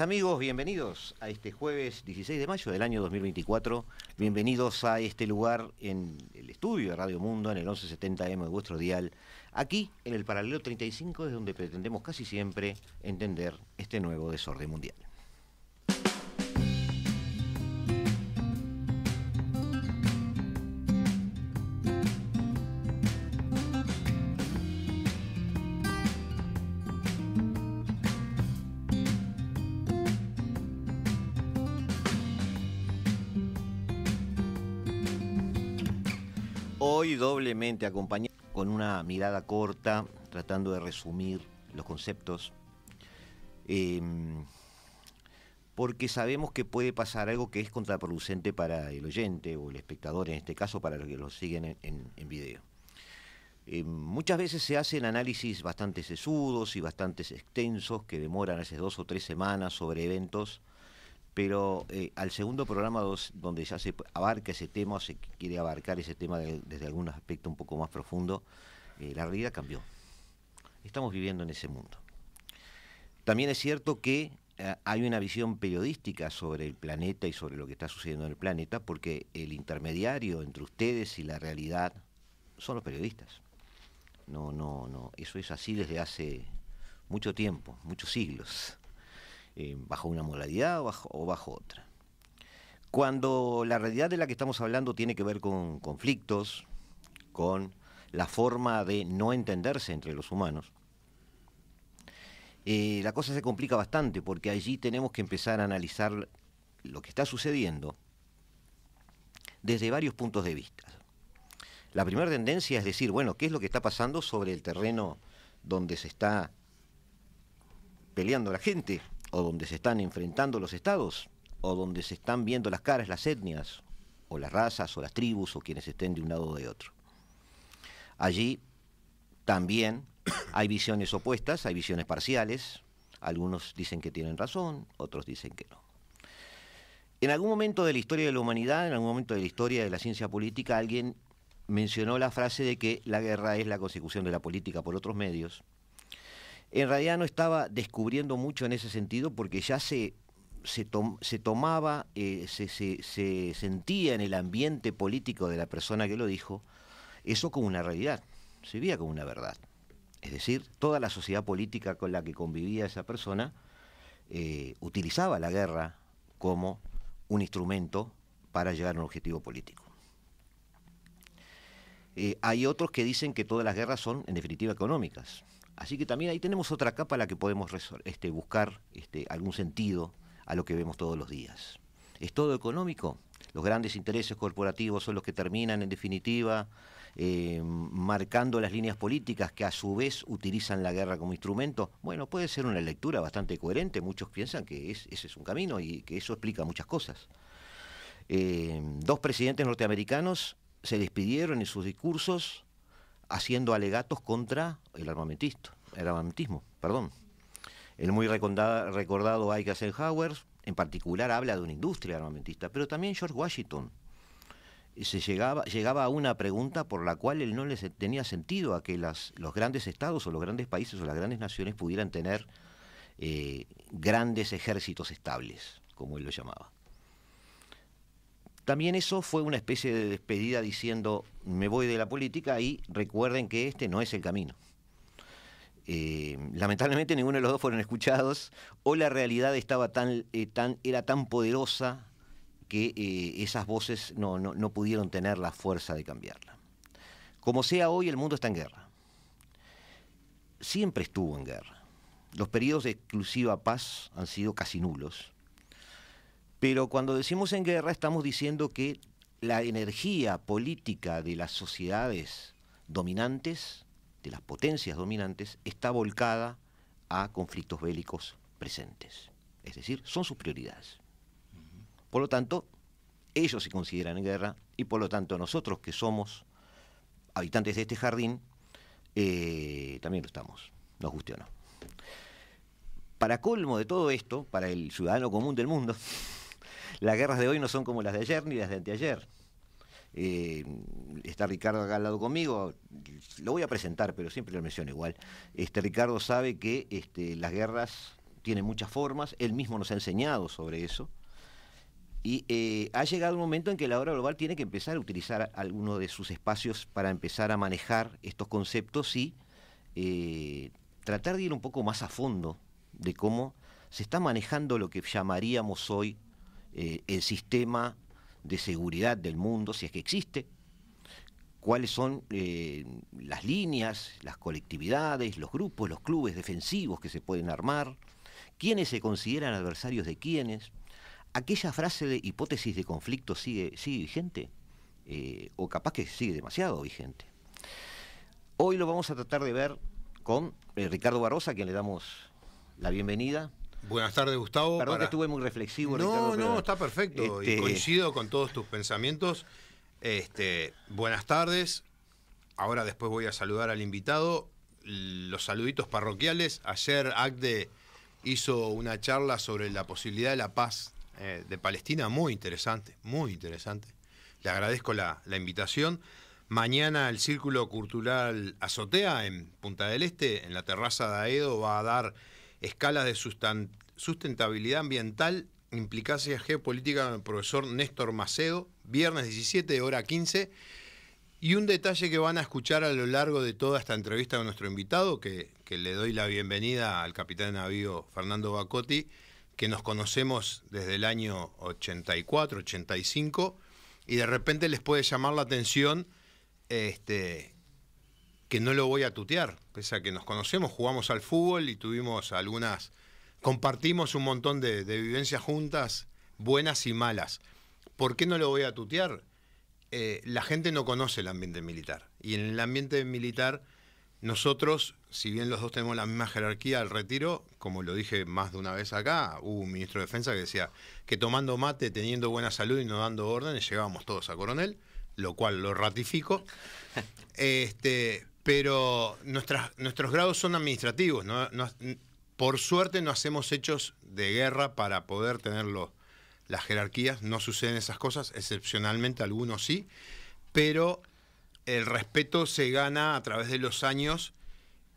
amigos, bienvenidos a este jueves 16 de mayo del año 2024. Bienvenidos a este lugar en el estudio de Radio Mundo, en el 1170M de vuestro dial. Aquí, en el paralelo 35, es donde pretendemos casi siempre entender este nuevo desorden mundial. con una mirada corta, tratando de resumir los conceptos, em, porque sabemos que puede pasar algo que es contraproducente para el oyente o el espectador, en este caso para los que lo siguen en, video. Em, muchas veces se hacen análisis bastante sesudos y bastante extensos que demoran hace dos o tres semanas sobre eventos pero eh, al segundo programa donde ya se abarca ese tema, se quiere abarcar ese tema desde algún aspecto un poco más profundo, eh, la realidad cambió. Estamos viviendo en ese mundo. También es cierto que eh, hay una visión periodística sobre el planeta y sobre lo que está sucediendo en el planeta, porque el intermediario entre ustedes y la realidad son los periodistas. No, no, no, eso es así desde hace mucho tiempo, muchos siglos. Eh, bajo una modalidad o bajo, otra. Cuando la realidad de la que estamos hablando tiene que ver con conflictos, con la forma de no entenderse entre los humanos, eh, la cosa se complica bastante porque allí tenemos que empezar a analizar lo que está sucediendo desde varios puntos de vista. La primera tendencia es decir, bueno, ¿qué es lo que está pasando sobre el terreno donde se está peleando la gente? o donde se están enfrentando los estados, o donde se están viendo las caras, las etnias, o las razas, o las tribus, o quienes estén de un lado o de otro. Allí también hay visiones opuestas, hay visiones parciales, algunos dicen que tienen razón, otros dicen que no. En algún momento de la historia de la humanidad, en algún momento de la historia de la ciencia política, alguien mencionó la frase de que la guerra es la consecución de la política por otros medios, en realidad no estaba descubriendo mucho en ese sentido porque ya se, tomaba, eh, se, sentía en el ambiente político de la persona que lo dijo eso como una realidad, se veía como una verdad. Es decir, toda la sociedad política con la que convivía esa persona eh, utilizaba la guerra como un instrumento para llegar a un objetivo político. Eh, hay otros que dicen que todas las guerras son, en definitiva, económicas Así que también ahí tenemos otra capa a la que podemos este, buscar este, algún sentido a lo que vemos todos los días. ¿Es todo económico? Los grandes intereses corporativos son los que terminan, en definitiva, eh, marcando las líneas políticas que a su vez utilizan la guerra como instrumento. Bueno, puede ser una lectura bastante coherente. Muchos piensan que ese es un camino y que eso explica muchas cosas. Eh, dos presidentes norteamericanos se despidieron en sus discursos haciendo alegatos contra el armamentista, el armamentismo, perdón. El muy recordado, recordado Ike Eisenhower, en particular, habla de una industria armamentista, pero también George Washington se llegaba, llegaba a una pregunta por la cual él no le tenía sentido a que las, los grandes estados o los grandes países o las grandes naciones pudieran tener eh, grandes ejércitos estables, como él lo llamaba. También eso fue una especie de despedida diciendo, me voy de la política y recuerden que este no es el camino. Eh, lamentablemente ninguno de los dos fueron escuchados o la realidad estaba tan, eh, era tan poderosa que eh, esas voces no pudieron tener la fuerza de cambiarla. Como sea hoy, el mundo está en guerra. Siempre estuvo en guerra. Los periodos de exclusiva paz han sido casi nulos pero cuando decimos en guerra estamos diciendo que la energía política de las sociedades dominantes, de las potencias dominantes, está volcada a conflictos bélicos presentes. Es decir, son sus prioridades. Por lo tanto, ellos se consideran en guerra y por lo tanto nosotros que somos habitantes de este jardín, eh, también lo estamos, nos guste o no. Para colmo de todo esto, para el ciudadano común del mundo, las guerras de hoy no son como las de ayer ni las de anteayer. Eh, está Ricardo acá al lado conmigo, lo voy a presentar, pero siempre lo menciono igual. Este, Ricardo sabe que este, las guerras tienen muchas formas, él mismo nos ha enseñado sobre eso. Y eh, ha llegado un momento en que la obra global tiene que empezar a utilizar algunos de sus espacios para empezar a manejar estos conceptos y eh, tratar de ir un poco más a fondo de cómo se está manejando lo que llamaríamos hoy eh, el sistema de seguridad del mundo, si es que existe, cuáles son eh, las líneas, las colectividades, los grupos, los clubes defensivos que se pueden armar, quiénes se consideran adversarios de quiénes. ¿Aquella frase de hipótesis de conflicto sigue, sigue vigente? Eh, o capaz que sigue demasiado vigente. Hoy lo vamos a tratar de ver con Ricardo Barrosa, a quien le damos la bienvenida. Buenas tardes, Gustavo. Perdón que estuve muy reflexivo. No, no, está perfecto. Y este, coincido con todos tus pensamientos. Este, buenas tardes. Ahora después voy a saludar al invitado. Los saluditos parroquiales. Ayer ACDE hizo una charla sobre la posibilidad de la paz eh, de Palestina. Muy interesante, muy interesante. Le agradezco la, la invitación. Mañana el Círculo Cultural Azotea en Punta del Este, en la terraza de Aedo, va a dar escalas de sustentabilidad ambiental, implicancia geopolítica con el profesor Néstor Macedo, viernes 17, hora 15. Y un detalle que van a escuchar a lo largo de toda esta entrevista con nuestro invitado, que, le doy la bienvenida al capitán de navío Fernando Bacotti, que nos conocemos desde el año 84, 85, y de repente les puede llamar la atención este, que no lo voy a tutear, pese a que nos conocemos, jugamos al fútbol y tuvimos algunas, compartimos un montón de, vivencias juntas, buenas y malas. ¿Por qué no lo voy a tutear? Eh, la gente no conoce el ambiente militar. Y en el ambiente militar, nosotros, si bien los dos tenemos la misma jerarquía al retiro, como lo dije más de una vez acá, hubo un ministro de Defensa que decía que tomando mate, teniendo buena salud y no dando órdenes, llegábamos todos a coronel, lo cual lo ratifico. Este, pero nuestros grados son administrativos. por suerte no hacemos hechos de guerra para poder tener Las jerarquías no suceden esas cosas, excepcionalmente algunos sí, pero el respeto se gana a través de los años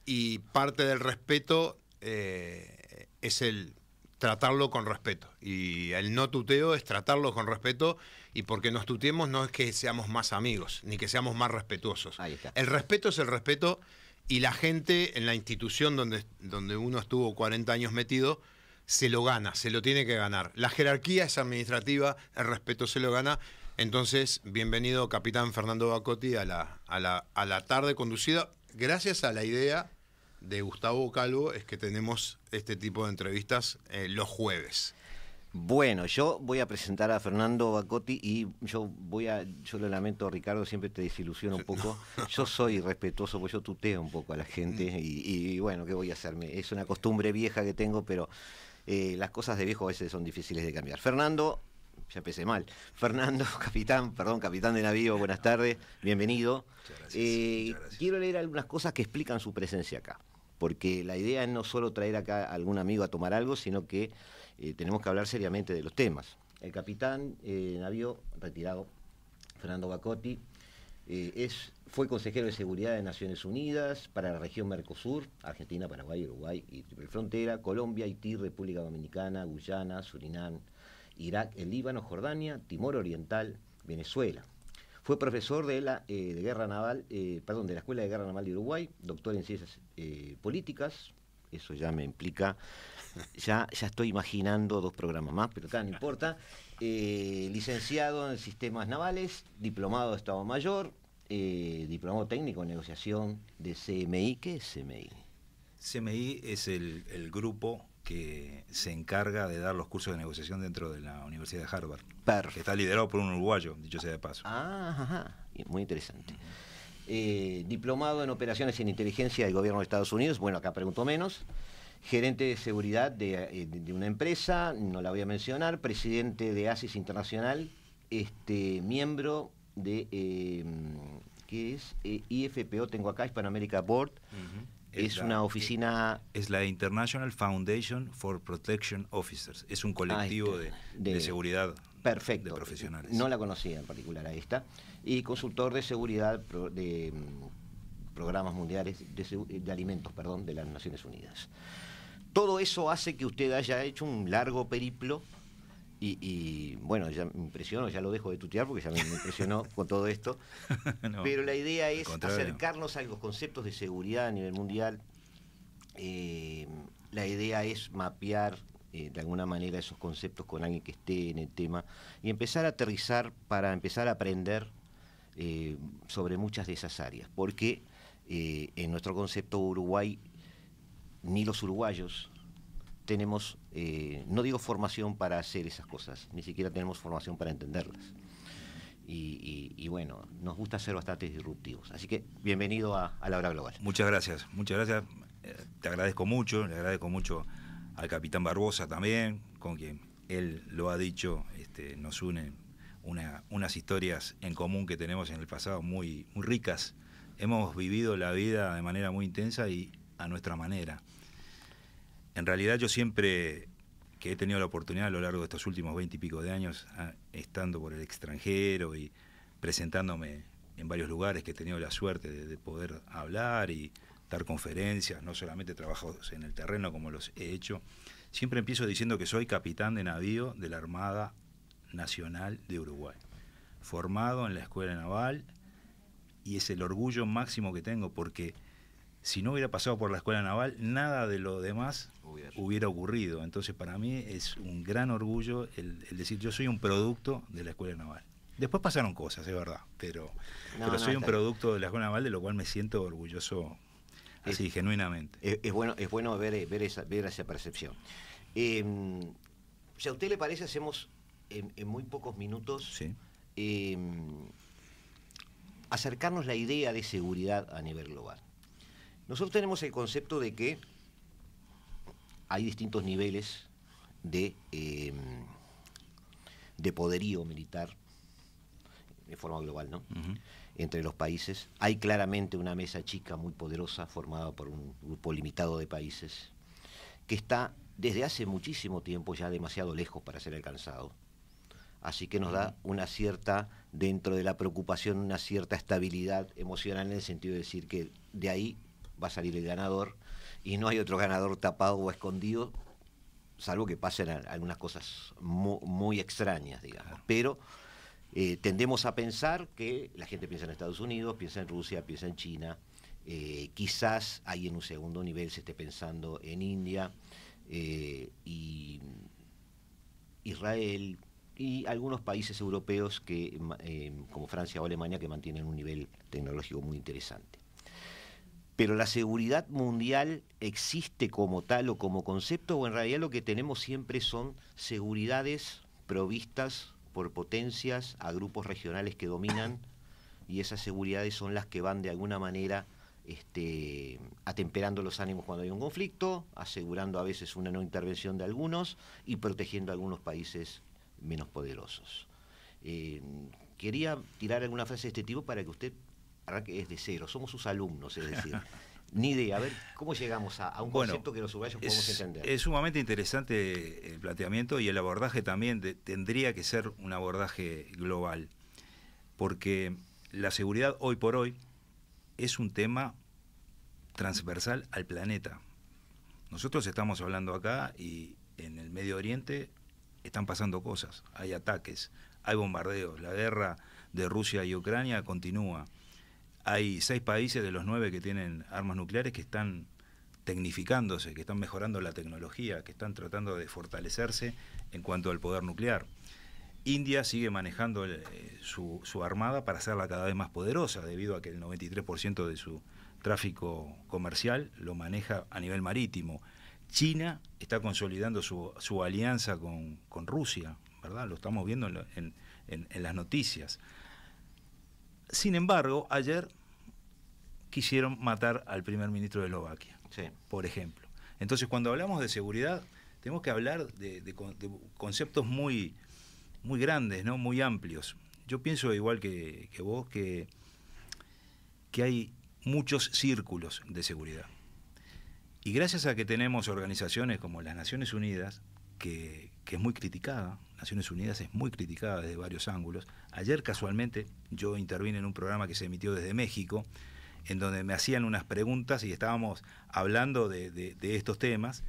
y parte del respeto eh, es el tratarlo con respeto. Y el no tuteo es tratarlo con respeto y porque nos tuteemos no es que seamos más amigos, ni que seamos más respetuosos. Ahí está. El respeto es el respeto y la gente en la institución donde, donde uno estuvo 40 años metido, se lo gana, se lo tiene que ganar. La jerarquía es administrativa, el respeto se lo gana. Entonces, bienvenido capitán Fernando Bacotti a la, a la, a la tarde conducida, gracias a la idea de Gustavo Calvo es que tenemos este tipo de entrevistas eh, los jueves. Bueno, yo voy a presentar a Fernando Bacotti y yo voy a, yo lo lamento Ricardo, siempre te desilusiono un poco. Yo soy respetuoso, porque yo tuteo un poco a la gente mm. y, bueno, ¿qué voy a hacerme? Es una costumbre vieja que tengo, pero eh, las cosas de viejo a veces son difíciles de cambiar. Fernando, ya empecé mal. Fernando, capitán, perdón, capitán de navío, buenas tardes, bienvenido. Eh, quiero leer algunas cosas que explican su presencia acá porque la idea es no solo traer acá a algún amigo a tomar algo, sino que eh, tenemos que hablar seriamente de los temas. El capitán eh, navío retirado, Fernando Bacotti, eh, fue consejero de Seguridad de Naciones Unidas para la región Mercosur, Argentina, Paraguay, Uruguay y Triple Frontera, Colombia, Haití, República Dominicana, Guyana, Surinam, Irak, el Líbano, Jordania, Timor Oriental, Venezuela. Fue profesor de la eh, Guerra Naval, eh, perdón, de la Escuela de Guerra Naval de Uruguay, doctor en ciencias eh, políticas. Eso ya me implica, ya, ya estoy imaginando dos programas más, pero acá no importa. licenciado en sistemas navales, diplomado de Estado Mayor, diplomado técnico en negociación de CMI. ¿Qué es CMI? CMI es el grupo que se encarga de dar los cursos de negociación dentro de la Universidad de Harvard. Perfecto. está liderado por un uruguayo, dicho sea de paso. Ah, muy interesante. Eh, diplomado en operaciones en inteligencia del gobierno de Estados Unidos, bueno, acá pregunto menos. Gerente de seguridad de, eh, una empresa, no la voy a mencionar. Presidente de ASIS Internacional, este, miembro de, eh, ¿qué es? IFPO, tengo acá, Hispanoamérica Board es, una oficina... Es la International Foundation for Protection Officers. Es un colectivo de, seguridad perfecto, de profesionales. No la conocía en particular a esta. Y consultor de seguridad de mm, programas mundiales de, de, alimentos, perdón, de las Naciones Unidas. Todo eso hace que usted haya hecho un largo periplo y, bueno, ya me impresionó, ya lo dejo de tutear porque ya me, impresionó con todo esto. Pero la idea es acercarnos a los conceptos de seguridad a nivel mundial. Eh, la idea es mapear eh, de alguna manera esos conceptos con alguien que esté en el tema y empezar a aterrizar para empezar a aprender eh, sobre muchas de esas áreas. Porque en nuestro concepto Uruguay, ni los uruguayos tenemos eh, no digo formación para hacer esas cosas, ni siquiera tenemos formación para entenderlas. Y, bueno, nos gusta ser bastante disruptivos. Así que bienvenido a, la hora global. Muchas gracias, muchas gracias. Eh, te agradezco mucho, le agradezco mucho al capitán Barbosa también, con quien él lo ha dicho, este, nos une unas historias en común que tenemos en el pasado muy, muy ricas. Hemos vivido la vida de manera muy intensa y a nuestra manera en realidad yo siempre que he tenido la oportunidad a lo largo de estos últimos veinte y pico de años, ah, estando por el extranjero y presentándome en varios lugares que he tenido la suerte de, de poder hablar y dar conferencias, no solamente trabajos en el terreno como los he hecho, siempre empiezo diciendo que soy capitán de navío de la Armada Nacional de Uruguay, formado en la Escuela Naval y es el orgullo máximo que tengo porque si no hubiera pasado por la escuela naval, nada de lo demás hubiera, ocurrido. Entonces para mí es un gran orgullo el, decir yo soy un producto de la escuela naval. Después pasaron cosas, es verdad, pero, pero soy un producto de la escuela naval de lo cual me siento orgulloso así, genuinamente. Es, bueno, es bueno ver, eh, ver, esa, ver esa percepción. Em, si a usted le parece, hacemos en, muy pocos minutos em, acercarnos la idea de seguridad a nivel global. Nosotros tenemos el concepto de que hay distintos niveles de, em, poderío militar de forma global, ¿no? Entre los países. Hay claramente una mesa chica muy poderosa formada por un grupo limitado de países que está desde hace muchísimo tiempo ya demasiado lejos para ser alcanzado. Así que nos da una cierta, dentro de la preocupación, una cierta estabilidad emocional en el sentido de decir que de ahí va a salir el ganador y no hay otro ganador tapado o escondido, salvo que pasen algunas cosas muy, extrañas, digamos. Pero eh, tendemos a pensar que la gente piensa en Estados Unidos, piensa en Rusia, piensa en China, eh, quizás ahí en un segundo nivel se esté pensando en India eh, Israel y algunos países europeos que, como Francia o Alemania que mantienen un nivel tecnológico muy interesante. Pero la seguridad mundial existe como tal o como concepto, o en realidad lo que tenemos siempre son seguridades provistas por potencias a grupos regionales que dominan, y esas seguridades son las que van de alguna manera este, atemperando los ánimos cuando hay un conflicto, asegurando a veces una no intervención de algunos y protegiendo a algunos países menos poderosos. Eh, quería tirar alguna frase de este tipo para que usted es de cero, somos sus alumnos, es decir. Ni idea, a ver cómo llegamos a, un concepto que los subrayos podemos entender. Es sumamente interesante el planteamiento y el abordaje también tendría que ser un abordaje global, porque la seguridad hoy por hoy es un tema transversal al planeta. Nosotros estamos hablando acá y en el Medio Oriente están pasando cosas, hay ataques, hay bombardeos, la guerra de Rusia y Ucrania continúa hay seis países de los nueve que tienen armas nucleares que están tecnificándose, que están mejorando la tecnología, que están tratando de fortalecerse en cuanto al poder nuclear. India sigue manejando eh, su, armada para hacerla cada vez más poderosa, debido a que el 93% de su tráfico comercial lo maneja a nivel marítimo. China está consolidando su, alianza con, Rusia, ¿verdad? Lo estamos viendo en las noticias. Sin embargo, ayer quisieron matar al primer ministro de Eslovaquia, por ejemplo. Entonces, cuando hablamos de seguridad, tenemos que hablar de, conceptos muy, muy grandes, ¿no? muy amplios. Yo pienso, igual que, vos, que, hay muchos círculos de seguridad. Y gracias a que tenemos organizaciones como las Naciones Unidas, que es muy criticada, Naciones Unidas es muy criticada desde varios ángulos. Ayer casualmente yo intervine en un programa que se emitió desde México, en donde me hacían unas preguntas y estábamos hablando de, de estos temas.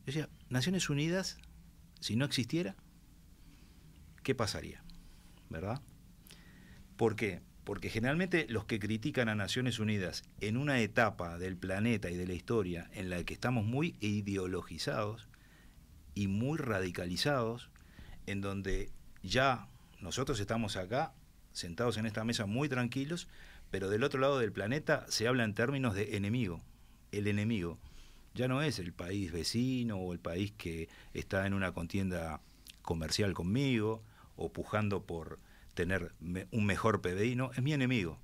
Yo decía, Naciones Unidas, si no existiera, ¿qué pasaría? ¿Verdad? ¿Por qué? Porque generalmente los que critican a Naciones Unidas en una etapa del planeta y de la historia en la que estamos muy ideologizados y muy radicalizados, en donde ya nosotros estamos acá sentados en esta mesa muy tranquilos, pero del otro lado del planeta se habla en términos de enemigo, el enemigo. Ya no es el país vecino o el país que está en una contienda comercial conmigo o pujando por tener un mejor PBI, no, es mi enemigo.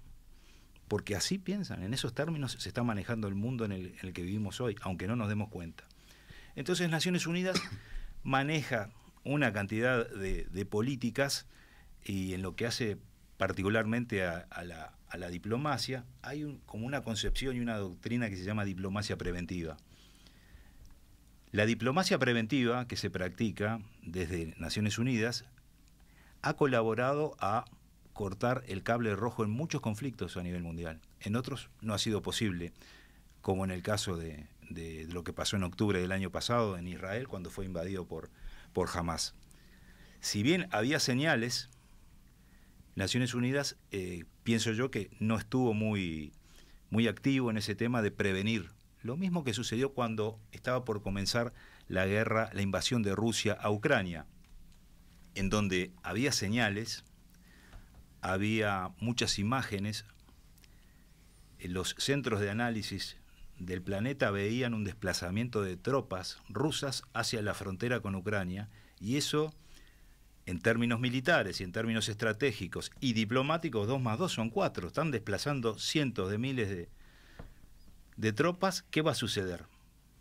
Porque así piensan, en esos términos se está manejando el mundo en el que vivimos hoy, aunque no nos demos cuenta. Entonces Naciones Unidas maneja una cantidad de, políticas y en lo que hace particularmente a, la, diplomacia, hay como una concepción y una doctrina que se llama diplomacia preventiva. La diplomacia preventiva que se practica desde Naciones Unidas ha colaborado a cortar el cable rojo en muchos conflictos a nivel mundial. En otros no ha sido posible, como en el caso de lo que pasó en octubre del año pasado en Israel, cuando fue invadido por, por jamás. Si bien había señales, Naciones Unidas, eh, pienso yo que no estuvo muy, muy activo en ese tema de prevenir. Lo mismo que sucedió cuando estaba por comenzar la guerra, la invasión de Rusia a Ucrania, en donde había señales, había muchas imágenes, eh, los centros de análisis del planeta veían un desplazamiento de tropas rusas hacia la frontera con Ucrania y eso, en términos militares y en términos estratégicos y diplomáticos, dos más dos son cuatro, están desplazando cientos de miles de, de tropas, ¿qué va a suceder?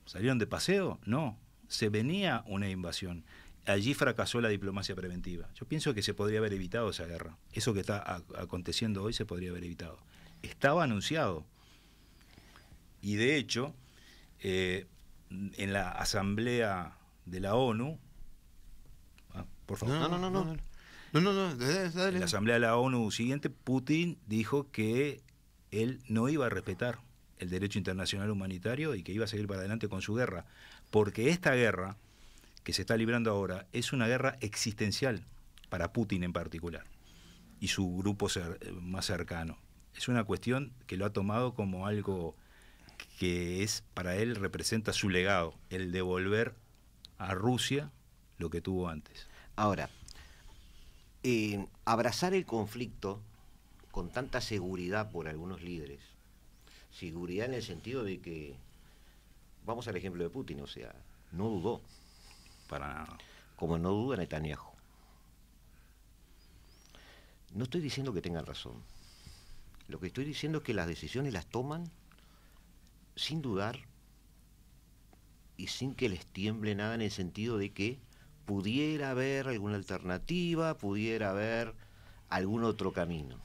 ¿Salieron de paseo? No, se venía una invasión. Allí fracasó la diplomacia preventiva. Yo pienso que se podría haber evitado esa guerra. Eso que está aconteciendo hoy se podría haber evitado. Estaba anunciado y de hecho, eh, en la Asamblea de la ONU, ah, por favor. No, no, no, no. no, no, En la Asamblea de la ONU siguiente, Putin dijo que él no iba a respetar el derecho internacional humanitario y que iba a seguir para adelante con su guerra. Porque esta guerra que se está librando ahora es una guerra existencial para Putin en particular y su grupo más cercano. Es una cuestión que lo ha tomado como algo que es para él representa su legado, el devolver a Rusia lo que tuvo antes. Ahora, eh, abrazar el conflicto con tanta seguridad por algunos líderes, seguridad en el sentido de que, vamos al ejemplo de Putin, o sea, no dudó. Para Como no duda Netanyahu. No estoy diciendo que tengan razón. Lo que estoy diciendo es que las decisiones las toman sin dudar y sin que les tiemble nada en el sentido de que pudiera haber alguna alternativa, pudiera haber algún otro camino.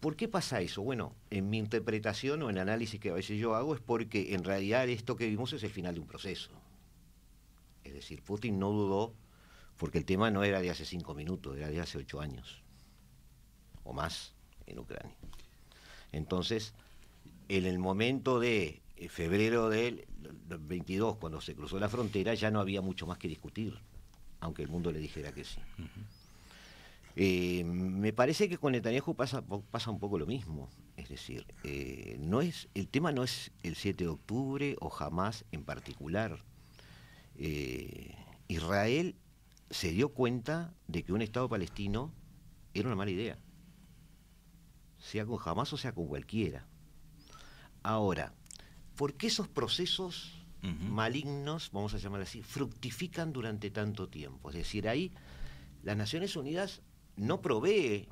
¿Por qué pasa eso? Bueno, en mi interpretación o en análisis que a veces yo hago es porque en realidad esto que vimos es el final de un proceso. Es decir, Putin no dudó porque el tema no era de hace cinco minutos, era de hace ocho años o más en Ucrania. Entonces, en el momento de eh, febrero del 22, cuando se cruzó la frontera, ya no había mucho más que discutir, aunque el mundo le dijera que sí. Eh, me parece que con Netanyahu pasa, pasa un poco lo mismo. Es decir, eh, no es, el tema no es el 7 de octubre o jamás en particular. Israel se dio cuenta de que un Estado palestino era una mala idea sea con jamás o sea con cualquiera. Ahora, ¿por qué esos procesos malignos, vamos a llamar así, fructifican durante tanto tiempo? Es decir, ahí las Naciones Unidas no provee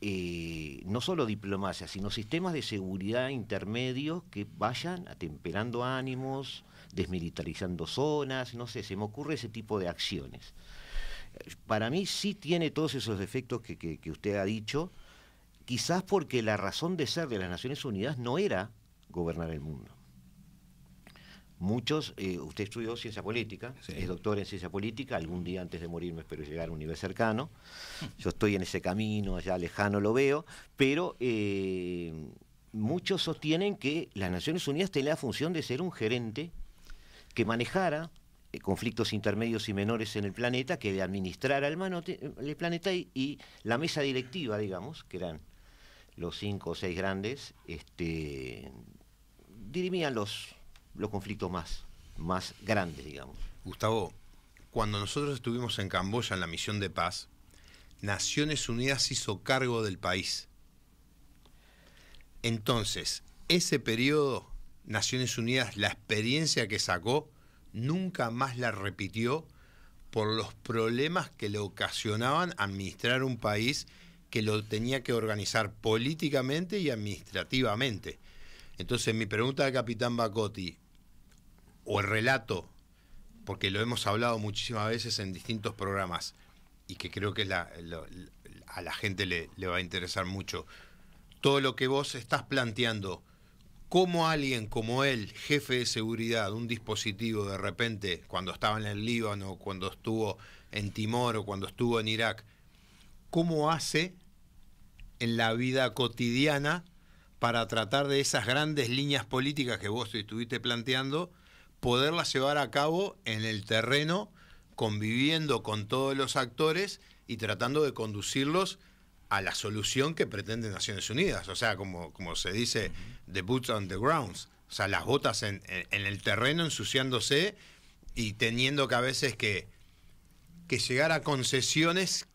eh, no solo diplomacia, sino sistemas de seguridad intermedios que vayan atemperando ánimos, desmilitarizando zonas, no sé, se me ocurre ese tipo de acciones. Para mí sí tiene todos esos efectos que, que usted ha dicho, quizás porque la razón de ser de las Naciones Unidas no era gobernar el mundo. Muchos, eh, usted estudió ciencia política, es doctor en ciencia política, algún día antes de morirme espero llegar a un nivel cercano, yo estoy en ese camino, allá lejano lo veo, pero eh, muchos sostienen que las Naciones Unidas tenía la función de ser un gerente que manejara eh, conflictos intermedios y menores en el planeta, que administrara el, el planeta y la mesa directiva, digamos, que eran los cinco o seis grandes este, dirimían los, conflictos más, más grandes, digamos. Gustavo, cuando nosotros estuvimos en Camboya en la misión de paz, Naciones Unidas hizo cargo del país. Entonces, ese periodo, Naciones Unidas, la experiencia que sacó, nunca más la repitió por los problemas que le ocasionaban administrar un país que lo tenía que organizar políticamente y administrativamente. Entonces mi pregunta al capitán Bacotti, o el relato, porque lo hemos hablado muchísimas veces en distintos programas, y que creo que a la gente le, va a interesar mucho, todo lo que vos estás planteando, cómo alguien como él, jefe de seguridad un dispositivo de repente, cuando estaba en el Líbano, cuando estuvo en Timor o cuando estuvo en Irak, cómo hace en la vida cotidiana para tratar de esas grandes líneas políticas que vos estuviste planteando, poderlas llevar a cabo en el terreno, conviviendo con todos los actores y tratando de conducirlos a la solución que pretende Naciones Unidas. O sea, como, como se dice, the boots on the grounds. O sea, las botas en, el terreno ensuciándose y teniendo que a veces que, que llegar a concesiones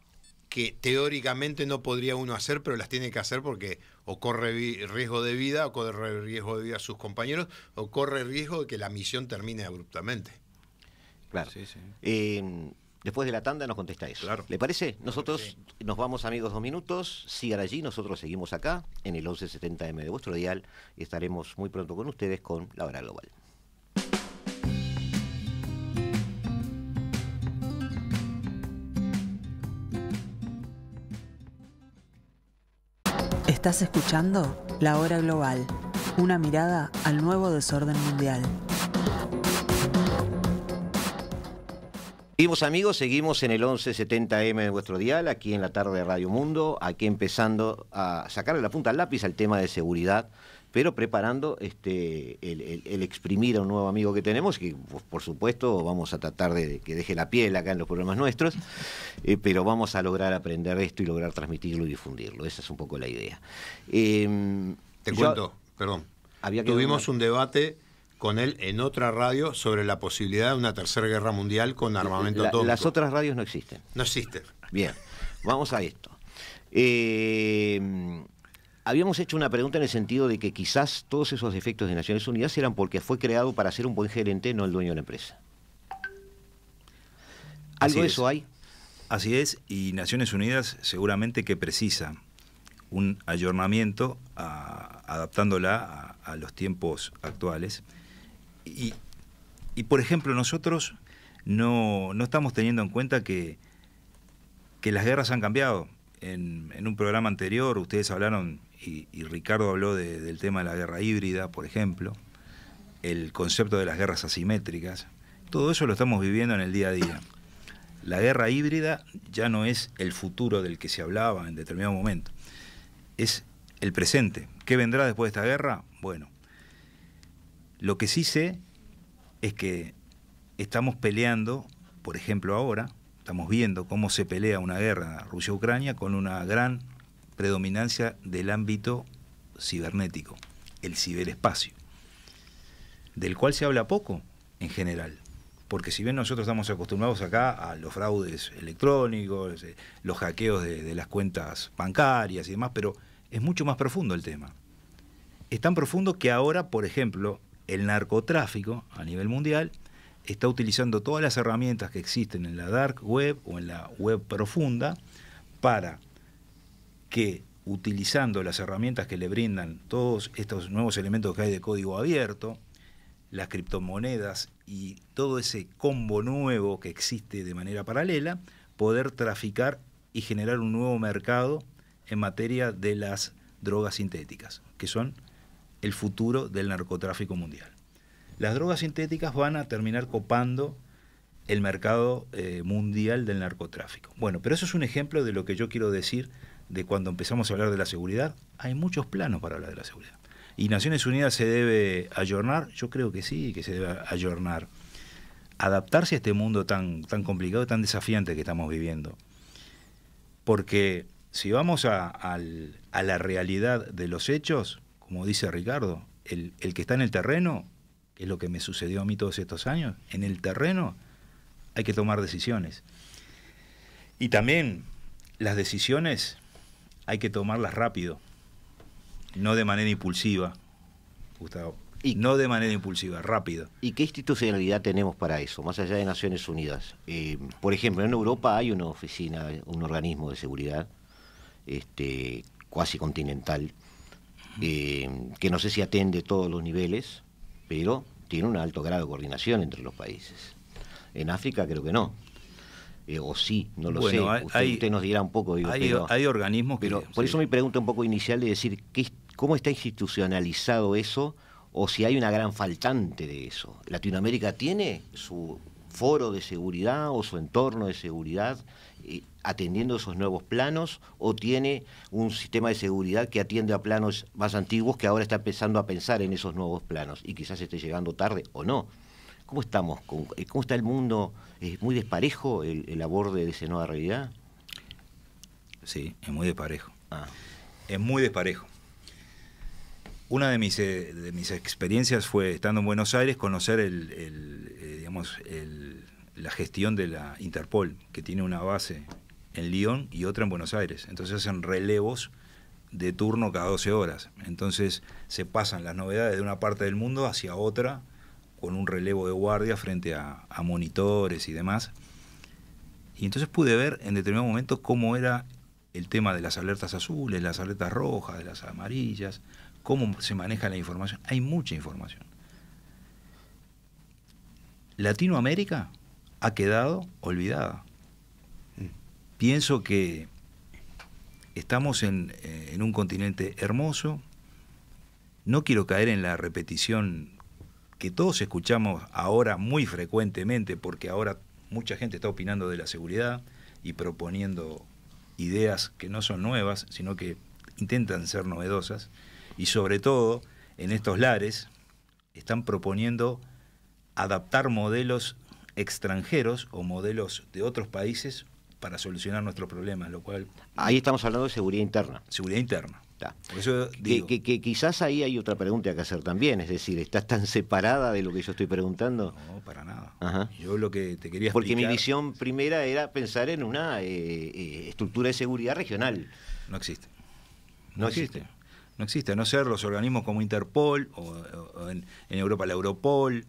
que teóricamente no podría uno hacer, pero las tiene que hacer porque o corre riesgo de vida, o corre riesgo de vida a sus compañeros, o corre riesgo de que la misión termine abruptamente. Claro. Em, después de la tanda nos contesta eso. Claro. ¿Le parece? Nosotros nos vamos, amigos, dos minutos. Sigan allí, nosotros seguimos acá en el 1170M de vuestro dial y estaremos muy pronto con ustedes con La Hora Global. Estás escuchando La Hora Global, una mirada al nuevo desorden mundial. Seguimos amigos, seguimos en el 1170M de vuestro dial, aquí en la tarde de Radio Mundo, aquí empezando a sacarle la punta al lápiz al tema de seguridad pero preparando este, el, exprimir a un nuevo amigo que tenemos, que por supuesto vamos a tratar de que deje la piel acá en los problemas nuestros, eh, pero vamos a lograr aprender esto y lograr transmitirlo y difundirlo. Esa es un poco la idea. Em, Te cuento, perdón. Tuvimos un debate con él en otra radio sobre la posibilidad de una tercera guerra mundial con armamento todo Las otras radios no existen. No existen. Bien, vamos a esto. Eh, habíamos hecho una pregunta en el sentido de que quizás todos esos defectos de Naciones Unidas eran porque fue creado para ser un buen gerente, no el dueño de la empresa. ¿Algo de eso hay? Así es, y Naciones Unidas seguramente que precisa un ayornamiento adaptándola a, los tiempos actuales. Y, por ejemplo, nosotros no, no, estamos teniendo en cuenta que, que las guerras han cambiado en, un programa anterior ustedes hablaron, y, Ricardo habló del tema de la guerra híbrida, por ejemplo, el concepto de las guerras asimétricas. Todo eso lo estamos viviendo en el día a día. La guerra híbrida ya no es el futuro del que se hablaba en determinado momento, es el presente. ¿Qué vendrá después de esta guerra? Bueno, lo que sí sé es que estamos peleando, por ejemplo ahora, Estamos viendo cómo se pelea una guerra Rusia-Ucrania con una gran predominancia del ámbito cibernético, el ciberespacio, del cual se habla poco en general. Porque si bien nosotros estamos acostumbrados acá a los fraudes electrónicos, eh, los hackeos de, las cuentas bancarias y demás, pero es mucho más profundo el tema. Es tan profundo que ahora, por ejemplo, el narcotráfico a nivel mundial está utilizando todas las herramientas que existen en la dark web o en la web profunda para que utilizando las herramientas que le brindan todos estos nuevos elementos que hay de código abierto, las criptomonedas y todo ese combo nuevo que existe de manera paralela, poder traficar y generar un nuevo mercado en materia de las drogas sintéticas, que son el futuro del narcotráfico mundial. Las drogas sintéticas van a terminar copando el mercado eh, mundial del narcotráfico. Bueno, pero eso es un ejemplo de lo que yo quiero decir de cuando empezamos a hablar de la seguridad. Hay muchos planos para hablar de la seguridad. ¿Y Naciones Unidas se debe ayornar? Yo creo que sí, que se debe ayornar. Adaptarse a este mundo tan, tan complicado y tan desafiante que estamos viviendo. Porque si vamos a, la realidad de los hechos, como dice Ricardo, el, el que está en el terreno es lo que me sucedió a mí todos estos años, en el terreno hay que tomar decisiones. Y también las decisiones hay que tomarlas rápido, no de manera impulsiva, Gustavo. no de manera impulsiva, rápido. ¿Y qué institucionalidad tenemos para eso, más allá de Naciones Unidas? Eh, por ejemplo, en Europa hay una oficina, un organismo de seguridad este, cuasi continental, eh, que no sé si atende todos los niveles, pero tiene un alto grado de coordinación entre los países. En África creo que no. Eh, o sí, no lo sé. Usted, nos dirá un poco. Digo, hay, hay organismos que... Pero por eso mi pregunta un poco inicial de decir, ¿cómo está institucionalizado eso o si hay una gran faltante de eso? ¿Latinoamérica tiene su foro de seguridad o su entorno de seguridad? atendiendo esos nuevos planos o tiene un sistema de seguridad que atiende a planos más antiguos que ahora está empezando a pensar en esos nuevos planos y quizás esté llegando tarde o no? ¿Cómo estamos? Eh, ¿Cómo está el mundo? ¿Es muy desparejo el, el aborde de esa nueva realidad? Sí, es muy desparejo. Ah. Es muy desparejo. Una de mis, eh, de mis experiencias fue, estando en Buenos Aires, conocer el, eh, digamos, la gestión de la Interpol, que tiene una base en Lyon y otra en Buenos Aires. Entonces hacen relevos de turno cada 12 horas. Entonces se pasan las novedades de una parte del mundo hacia otra con un relevo de guardia frente a, a monitores y demás. Y entonces pude ver en determinado momento cómo era el tema de las alertas azules, las alertas rojas, de las amarillas, cómo se maneja la información. Hay mucha información. Latinoamérica ha quedado olvidada. Pienso que estamos eh, en, un continente hermoso. No quiero caer en la repetición que todos escuchamos ahora muy frecuentemente, porque ahora mucha gente está opinando de la seguridad y proponiendo ideas que no son nuevas, sino que intentan ser novedosas, y sobre todo en estos lares están proponiendo adaptar modelos extranjeros o modelos de otros países para solucionar nuestros problemas, lo cual... Ahí estamos hablando de seguridad interna. Seguridad interna. eso Que, quizás ahí hay otra pregunta que hacer también, es decir, ¿estás tan separada de lo que yo estoy preguntando? No, para nada. Yo lo que te quería explicar... Porque mi visión primera era pensar en una eh, eh, estructura de seguridad regional. No existe. No, existe. No existe, a no ser los organismos como Interpol o, en, Europa la Europol,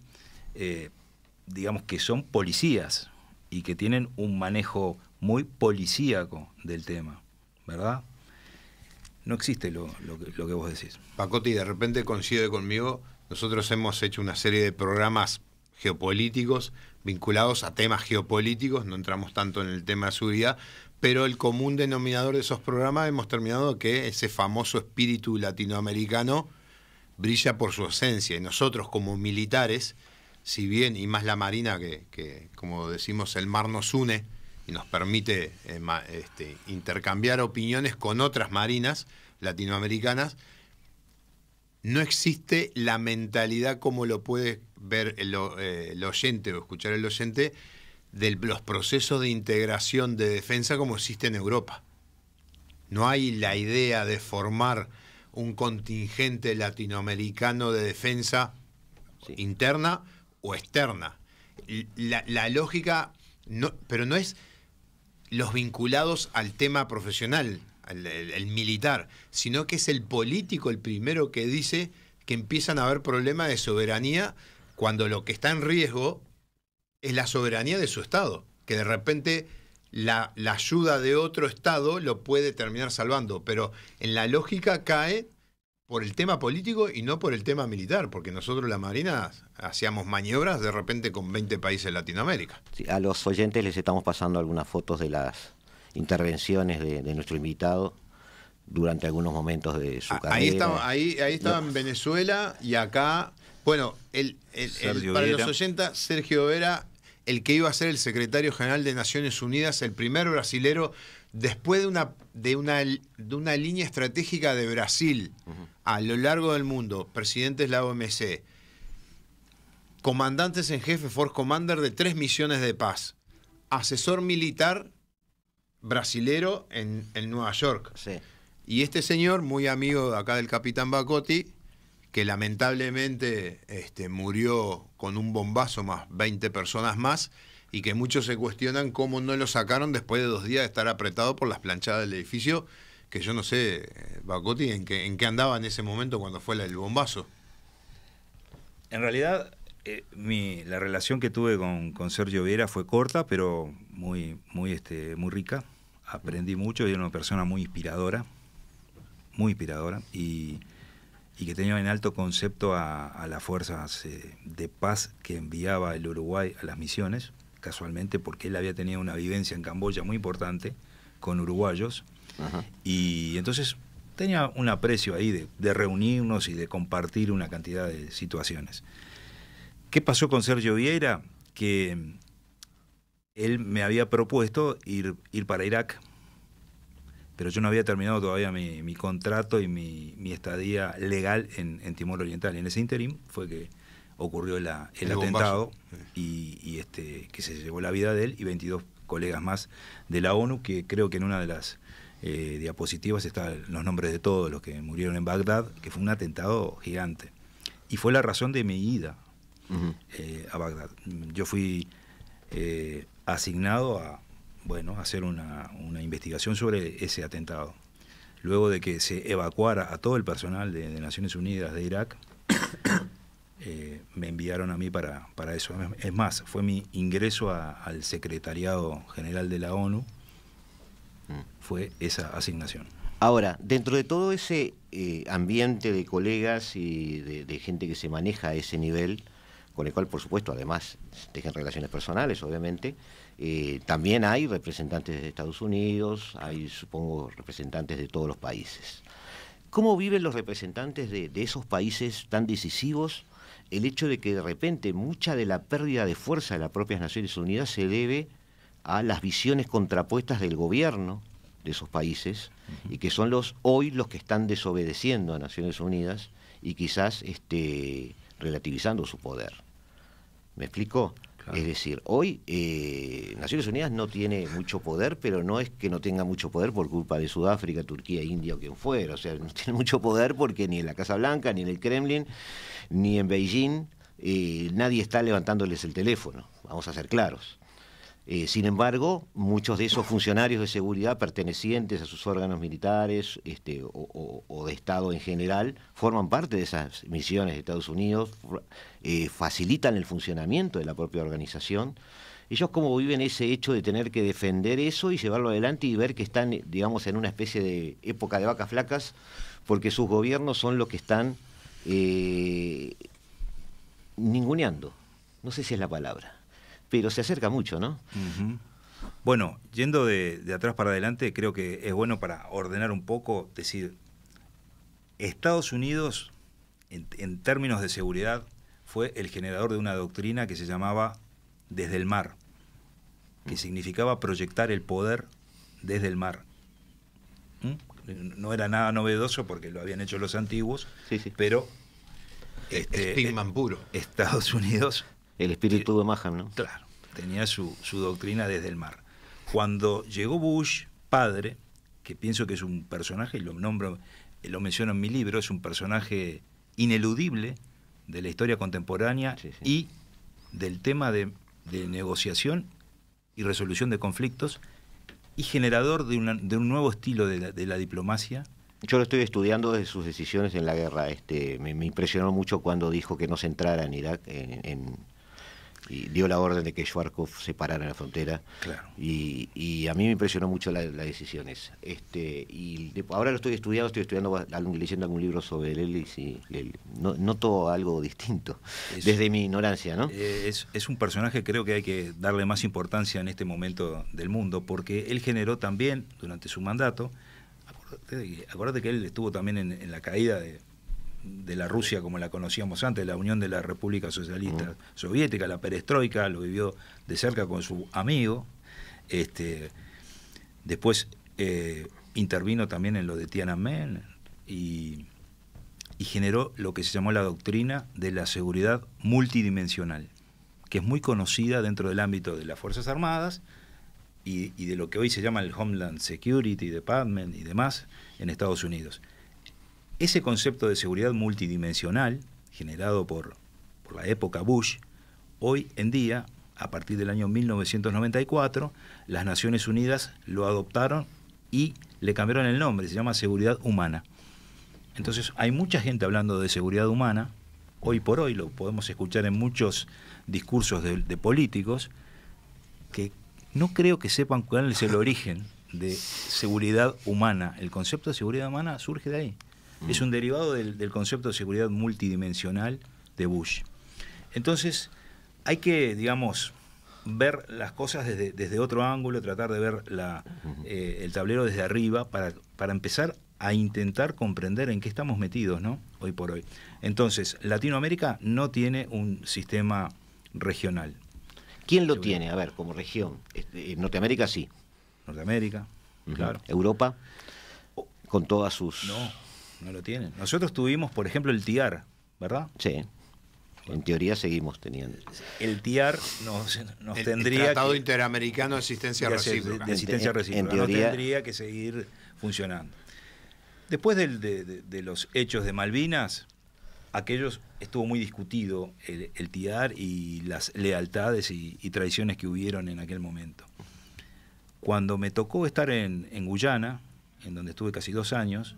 eh, digamos que son policías y que tienen un manejo muy policíaco del tema, ¿verdad? No existe lo, que, vos decís. Pacotti, de repente coincide conmigo, nosotros hemos hecho una serie de programas geopolíticos vinculados a temas geopolíticos, no entramos tanto en el tema de seguridad, pero el común denominador de esos programas hemos terminado que ese famoso espíritu latinoamericano brilla por su esencia y nosotros como militares, si bien, y más la Marina que como decimos, el mar nos une, y nos permite eh, este, intercambiar opiniones con otras marinas latinoamericanas, no existe la mentalidad como lo puede ver el, eh, oyente o escuchar el oyente de los procesos de integración de defensa como existe en Europa. No hay la idea de formar un contingente latinoamericano de defensa interna o externa. La, la lógica, no, pero no es los vinculados al tema profesional, el, militar, sino que es el político el primero que dice que empiezan a haber problemas de soberanía cuando lo que está en riesgo es la soberanía de su Estado, que de repente la ayuda de otro Estado lo puede terminar salvando, pero en la lógica cae por el tema político y no por el tema militar, porque nosotros la Marina hacíamos maniobras de repente con 20 países de Latinoamérica. a los oyentes les estamos pasando algunas fotos de las intervenciones de, nuestro invitado durante algunos momentos de su carrera. Ahí estaba, ahí, ahí estaba en Venezuela y acá, bueno, el, para los 80, Sergio Vera, el que iba a ser el secretario general de Naciones Unidas, el primer brasilero, después de una, de una, de una línea estratégica de Brasil a lo largo del mundo, presidentes de la OMC, comandantes en jefe, Force Commander de tres misiones de paz, asesor militar brasilero en, Nueva York. Y este señor, muy amigo acá del capitán Bacotti, que lamentablemente este, murió con un bombazo más 20 personas más, y que muchos se cuestionan cómo no lo sacaron después de dos días de estar apretado por las planchadas del edificio que yo no sé, eh, Bacotti, en qué, en qué andaba en ese momento cuando fue el bombazo. En realidad, eh, la relación que tuve con, Sergio Viera fue corta, pero muy, muy, este, muy rica. Aprendí mucho, y era una persona muy inspiradora, muy inspiradora, y, que tenía en alto concepto a, las fuerzas eh, de paz que enviaba el Uruguay a las misiones, casualmente porque él había tenido una vivencia en Camboya muy importante con uruguayos y entonces tenía un aprecio ahí de, reunirnos y de compartir una cantidad de situaciones. ¿Qué pasó con Sergio Vieira? Que él me había propuesto ir, ir para Irak, pero yo no había terminado todavía mi, contrato y mi, estadía legal en, Timor Oriental. en ese interim fue que ocurrió el, atentado y, este, que se llevó la vida de él y 22 colegas más de la ONU, que creo que en una de las eh, diapositivas están los nombres de todos los que murieron en Bagdad, que fue un atentado gigante. Y fue la razón de mi ida eh, a Bagdad. Yo fui eh, asignado a bueno, hacer una, investigación sobre ese atentado. Luego de que se evacuara a todo el personal de, Naciones Unidas de Irak, me enviaron a mí para, para, eso. Es más, fue mi ingreso al Secretariado General de la ONU fue esa asignación. Ahora, dentro de todo ese eh, ambiente de colegas y de, gente que se maneja a ese nivel, con el cual, por supuesto, además dejen relaciones personales, obviamente, eh, también hay representantes de Estados Unidos, hay, supongo, representantes de todos los países. ¿Cómo viven los representantes de esos países tan decisivos el hecho de que de repente mucha de la pérdida de fuerza de las propias Naciones Unidas se debe a las visiones contrapuestas del gobierno de esos países y que son los hoy los que están desobedeciendo a Naciones Unidas y quizás este, relativizando su poder. ¿Me explico? Es decir, hoy eh, Naciones Unidas no tiene mucho poder, pero no es que no tenga mucho poder por culpa de Sudáfrica, Turquía, India o quien fuera. O sea, no tiene mucho poder porque ni en la Casa Blanca, ni en el Kremlin, ni en Beijing, eh, nadie está levantándoles el teléfono. Vamos a ser claros. Eh, sin embargo, muchos de esos funcionarios de seguridad pertenecientes a sus órganos militares este, o, de Estado en general forman parte de esas misiones de Estados Unidos, eh, facilitan el funcionamiento de la propia organización. Ellos cómo viven ese hecho de tener que defender eso y llevarlo adelante y ver que están, digamos, en una especie de época de vacas flacas, porque sus gobiernos son los que están eh, ninguneando. No sé si es la palabra pero se acerca mucho, ¿no? Bueno, yendo de, atrás para adelante, creo que es bueno para ordenar un poco, decir, Estados Unidos, en, términos de seguridad, fue el generador de una doctrina que se llamaba desde el mar, que mm. significaba proyectar el poder desde el mar. ¿Mm? No era nada novedoso porque lo habían hecho los antiguos, sí, pero... E- este, puro. Estados Unidos el espíritu de Mahan, ¿no? Claro, tenía su, doctrina desde el mar. Cuando llegó Bush, padre, que pienso que es un personaje, y lo nombro, eh, lo menciono en mi libro, es un personaje ineludible de la historia contemporánea y del tema de, negociación y resolución de conflictos y generador de, de un nuevo estilo de la, diplomacia. Yo lo estoy estudiando desde sus decisiones en la guerra. Este, me, impresionó mucho cuando dijo que no se entrara en Irak en y dio la orden de que Schwarzkopf se parara en la frontera. Claro. Y, y, a mí me impresionó mucho la, decisión esa. Este, y ahora lo estoy estudiando, estoy estudiando, leyendo algún libro sobre él y Lely. No, noto algo distinto, desde mi ignorancia, ¿no? Eh, es, un personaje que creo que hay que darle más importancia en este momento del mundo, porque él generó también, durante su mandato, acuérdate, que él estuvo también en la caída de, de la Rusia como la conocíamos antes, la Unión de la República Socialista Soviética, la perestroika, lo vivió de cerca con su amigo. Este, después eh, intervino también en lo de Tiananmen y, y generó lo que se llamó la doctrina de la seguridad multidimensional, que es muy conocida dentro del ámbito de las Fuerzas Armadas, y, de lo que hoy se llama el Homeland Security Department y demás en Estados Unidos. Ese concepto de seguridad multidimensional, generado por, la época Bush, hoy en día, a partir del año 1994, las Naciones Unidas lo adoptaron y le cambiaron el nombre, se llama seguridad humana. Entonces hay mucha gente hablando de seguridad humana, hoy por hoy lo podemos escuchar en muchos discursos de políticos, que no creo que sepan cuál es el origen de seguridad humana. El concepto de seguridad humana surge de ahí. Mm. Es un derivado del, concepto de seguridad multidimensional de Bush. Entonces, hay que, digamos, ver las cosas desde, otro ángulo, tratar de ver la, eh, el tablero desde arriba para, empezar a intentar comprender en qué estamos metidos, ¿no? Hoy por hoy. Entonces, Latinoamérica no tiene un sistema regional. ¿Quién lo tiene? A ver, como región. Este, Norteamérica sí. Norteamérica, claro. Europa, con todas sus... No lo tienen. Nosotros tuvimos, por ejemplo, el TIAR, ¿verdad? Sí. En teoría seguimos teniendo. El TIAR nos, nos tendría. El Tratado Interamericano de Asistencia Recíproca. De, asistencia no tendría que seguir funcionando. Después de, los hechos de Malvinas, aquellos estuvo muy discutido el, TIAR y las lealtades y, tradiciones traiciones que hubieron en aquel momento. Cuando me tocó estar en, en Guyana, en donde estuve casi dos años,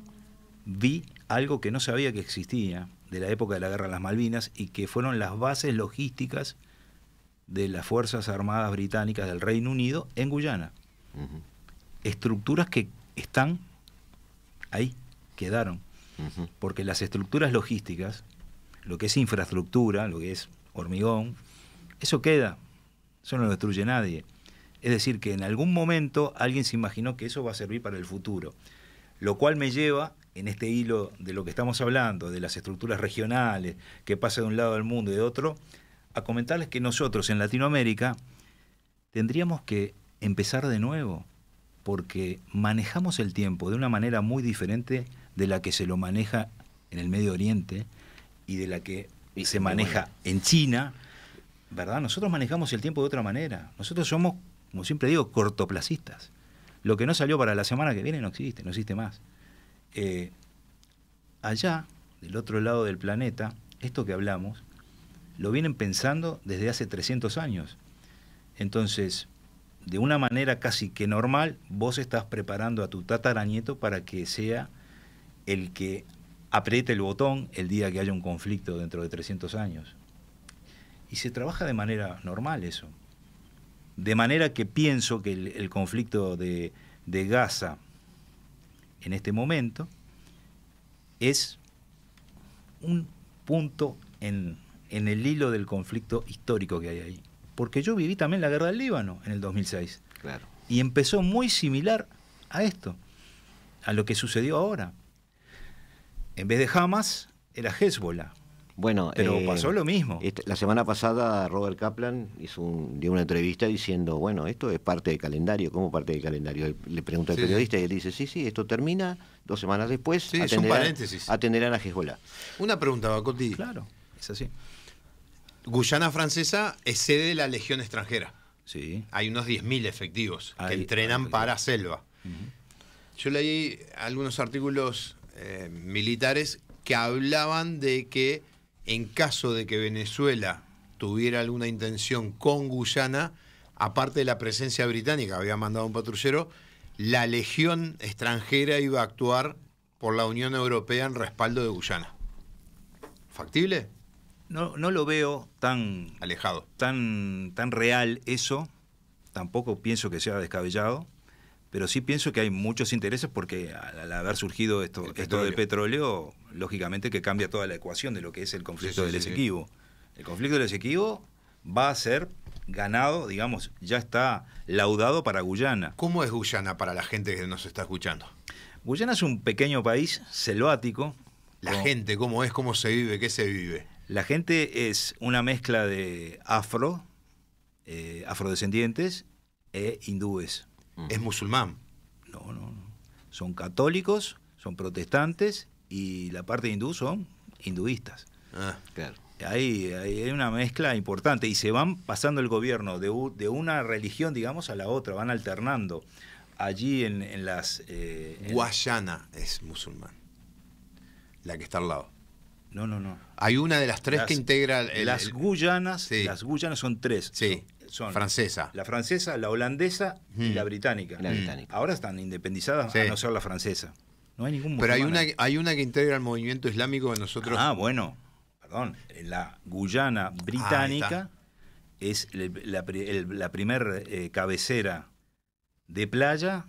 vi algo que no sabía que existía de la época de la Guerra de las Malvinas y que fueron las bases logísticas de las Fuerzas Armadas Británicas del Reino Unido en Guyana. Estructuras que están ahí, quedaron. Porque las estructuras logísticas, lo que es infraestructura, lo que es hormigón, eso queda, eso no lo destruye nadie. Es decir, que en algún momento alguien se imaginó que eso va a servir para el futuro. Lo cual me lleva en este hilo de lo que estamos hablando, de las estructuras regionales que pasa de un lado del mundo y de otro, a comentarles que nosotros en Latinoamérica tendríamos que empezar de nuevo, porque manejamos el tiempo de una manera muy diferente de la que se lo maneja en el Medio Oriente y de la que se maneja en China, ¿verdad? Nosotros manejamos el tiempo de otra manera. Nosotros somos, como siempre digo, cortoplacistas. Lo que no salió para la semana que viene no existe, no existe más. Eh, allá, del otro lado del planeta, esto que hablamos, lo vienen pensando desde hace 300 años. Entonces, de una manera casi que normal, vos estás preparando a tu tataranieto para que sea el que apriete el botón el día que haya un conflicto dentro de 300 años. Y se trabaja de manera normal eso. De manera que pienso que el, conflicto de, de Gaza en este momento es un punto en, el hilo del conflicto histórico que hay ahí. Porque yo viví también la guerra del Líbano en el 2006. Claro. Y empezó muy similar a esto, a lo que sucedió ahora. En vez de Hamas, era Hezbollah. Bueno, pero eh, pasó lo mismo. la semana pasada Robert Kaplan hizo dio una entrevista diciendo, bueno, esto es parte del calendario, ¿cómo parte del calendario? Le pregunta al periodista y él dice, sí, sí, esto termina dos semanas después, atenderán, a Hezbollah. Una pregunta, Bacotti. Claro, es así. Guyana Francesa es sede de la Legión Extranjera. Sí. Hay unos 10.000 efectivos que entrenan para selva. Yo leí algunos artículos eh, militares que hablaban de que en caso de que Venezuela tuviera alguna intención con Guyana, aparte de la presencia británica, había mandado un patrullero, la legión extranjera iba a actuar por la Unión Europea en respaldo de Guyana. ¿Factible? No, no lo veo tan alejado, tan, tan real eso. Tampoco pienso que sea descabellado, pero sí pienso que hay muchos intereses porque al, haber surgido esto, esto de petróleo lógicamente que cambia toda la ecuación de lo que es el conflicto del Esequibo. El conflicto del Esequibo va a ser ganado, digamos, ya está laudado para Guyana. ¿Cómo es Guyana para la gente que nos está escuchando? Guyana es un pequeño país selvático. La gente, ¿cómo es? ¿Cómo se vive? ¿Qué se vive? La gente es una mezcla de afro, eh, afrodescendientes e hindúes. ¿Es musulmán? No, no, no. Son católicos, son protestantes y la parte hindú son hinduistas. Ah, claro. Hay, hay, una mezcla importante y se van pasando el gobierno de, una religión, digamos, a la otra, van alternando. Allí en, las... Eh, Guayana es musulmán, la que está al lado. No, no, no. Hay una de las tres que integra... las Guyanas, las Guyanas son tres. Sí. Son francesa. La francesa, la holandesa y la mm. británica. La británica. Mm. Ahora están independizadas a no ser la francesa. No hay ningún Pero hay una, hay una que integra el movimiento islámico de nosotros. Ah, bueno, perdón. La Guyana británica es la, primer eh, cabecera de playa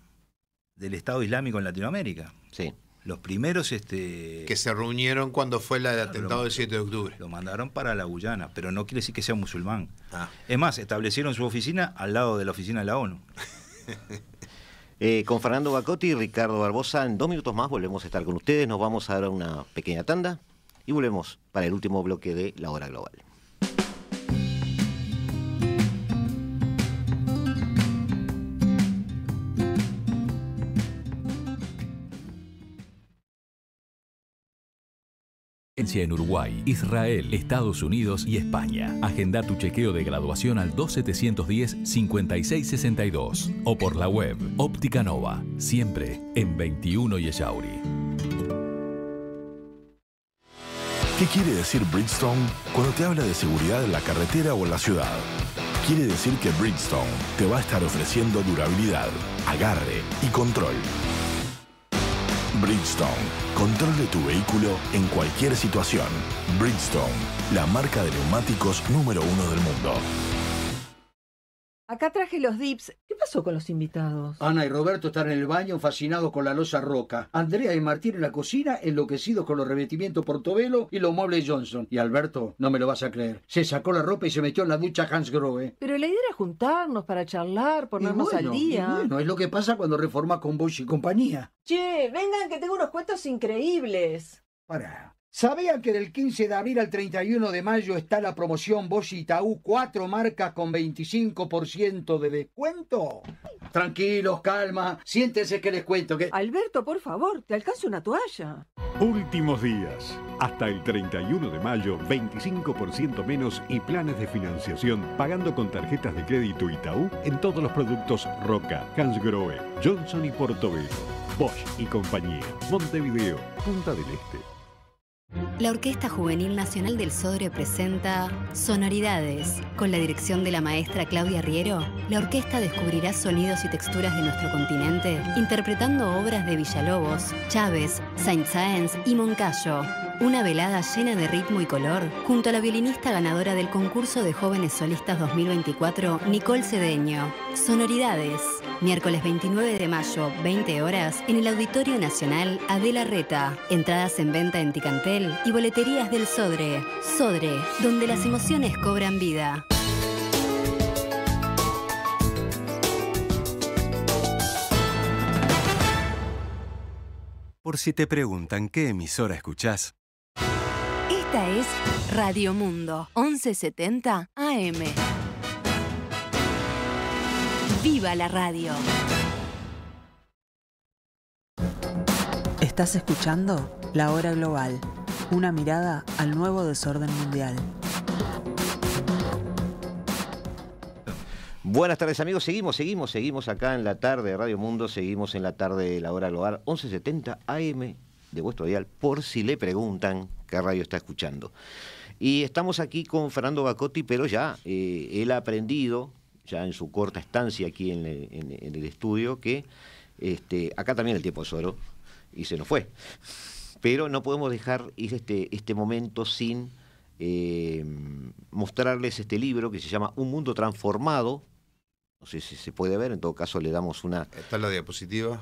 del Estado Islámico en Latinoamérica. Sí. Los primeros este que se reunieron cuando fue el atentado del 7 de octubre. Lo mandaron para la Guyana, pero no quiere decir que sea musulmán. Ah. Es más, establecieron su oficina al lado de la oficina de la ONU. Eh, con Fernando Bacotti y Ricardo Barbosa, en dos minutos más volvemos a estar con ustedes. Nos vamos a dar una pequeña tanda y volvemos para el último bloque de La Hora Global. en Uruguay, Israel, Estados Unidos y España. Agenda tu chequeo de graduación al 2710-5662 o por la web Óptica Nova, siempre en 21 Yeshauri. ¿Qué quiere decir Bridgestone cuando te habla de seguridad en la carretera o en la ciudad? Quiere decir que Bridgestone te va a estar ofreciendo durabilidad, agarre y control Bridgestone. Controle tu vehículo en cualquier situación. Bridgestone, la marca de neumáticos número uno del mundo. Acá traje los dips. ¿Qué pasó con los invitados? Ana y Roberto están en el baño fascinados con la losa roca. Andrea y Martín en la cocina enloquecidos con los revestimientos Portobelo y los muebles Johnson. Y Alberto, no me lo vas a creer, se sacó la ropa y se metió en la ducha Hans Grove Pero la idea era juntarnos para charlar, ponernos al día. bueno, es lo que pasa cuando reformas con Bosch y compañía. Che, vengan que tengo unos cuentos increíbles. Para, ¿Sabía que del 15 de abril al 31 de mayo está la promoción Bosch Itaú, cuatro marcas con 25% de descuento? Tranquilos, calma, siéntense que les cuento que... Alberto, por favor, te alcance una toalla. Últimos días. Hasta el 31 de mayo, 25% menos y planes de financiación pagando con tarjetas de crédito Itaú en todos los productos Roca, Hansgrohe, Johnson y Portobello, Bosch y compañía, Montevideo, Punta del Este. La Orquesta Juvenil Nacional del Sodre presenta Sonoridades. Con la dirección de la maestra Claudia Riero, la orquesta descubrirá sonidos y texturas de nuestro continente, interpretando obras de Villalobos, Chávez, Saint-Saëns y Moncayo. Una velada llena de ritmo y color, junto a la violinista ganadora del concurso de jóvenes solistas 2024, Nicole Cedeño. Sonoridades. Miércoles 29 de mayo, 20 horas, en el Auditorio Nacional Adela Reta. Entradas en venta en Ticantel y boleterías del Sodre. Sodre, donde las emociones cobran vida. Por si te preguntan qué emisora escuchás. Esta es Radio Mundo 1170 AM. Viva la radio. Estás escuchando La Hora Global, una mirada al nuevo desorden mundial. Buenas tardes amigos, seguimos, seguimos, seguimos acá en la tarde de Radio Mundo, seguimos en la tarde de la hora global 1170 AM de vuestro dial, por si le preguntan qué radio está escuchando. Y estamos aquí con Fernando Bacotti, pero ya eh, él ha aprendido ya en su corta estancia aquí en, el, estudio, que este, acá también el tiempo es oro y se nos fue. Pero no podemos dejar ir este, este momento sin eh, mostrarles este libro que se llama Un Mundo Transformado. No sé si se puede ver, en todo caso le damos una... ¿Está en la diapositiva?